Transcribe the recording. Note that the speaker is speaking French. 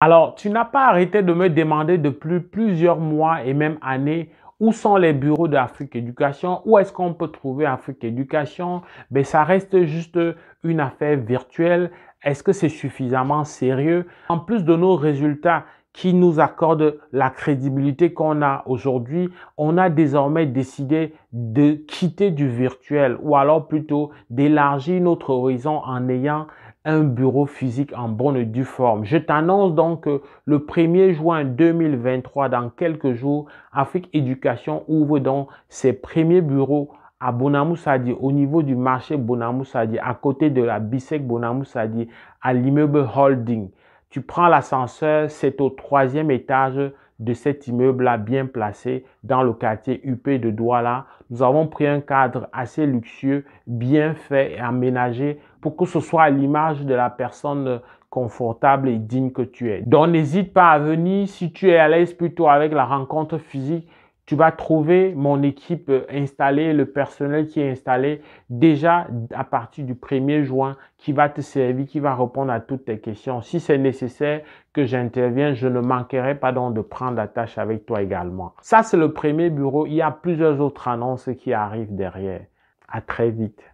Alors, tu n'as pas arrêté de me demander depuis plusieurs mois et même années où sont les bureaux d'Afrique Éducation, où est-ce qu'on peut trouver Afrique Éducation. Mais ben, ça reste juste une affaire virtuelle. Est-ce que c'est suffisamment sérieux En plus de nos résultats qui nous accordent la crédibilité qu'on a aujourd'hui, on a désormais décidé de quitter du virtuel ou alors plutôt d'élargir notre horizon en ayant un bureau physique en bonne et due forme. Je t'annonce donc le 1er juin 2023, dans quelques jours, Afrique Éducation ouvre donc ses premiers bureaux à Bonamoussadi, au niveau du marché Bonamoussadi, à côté de la Bisec Bonamoussadi, à l'immeuble Holding. Tu prends l'ascenseur, c'est au troisième étage, de cet immeuble-là bien placé dans le quartier UP de Douala. Nous avons pris un cadre assez luxueux, bien fait et aménagé pour que ce soit à l'image de la personne euh, confortable et digne que tu es. Donc n'hésite pas à venir si tu es à l'aise plutôt avec la rencontre physique tu vas trouver mon équipe euh, installée, le personnel qui est installé déjà à partir du 1er juin, qui va te servir, qui va répondre à toutes tes questions. Si c'est nécessaire que j'intervienne, je ne manquerai pas donc de prendre la tâche avec toi également. Ça, c'est le premier bureau. Il y a plusieurs autres annonces qui arrivent derrière. À très vite.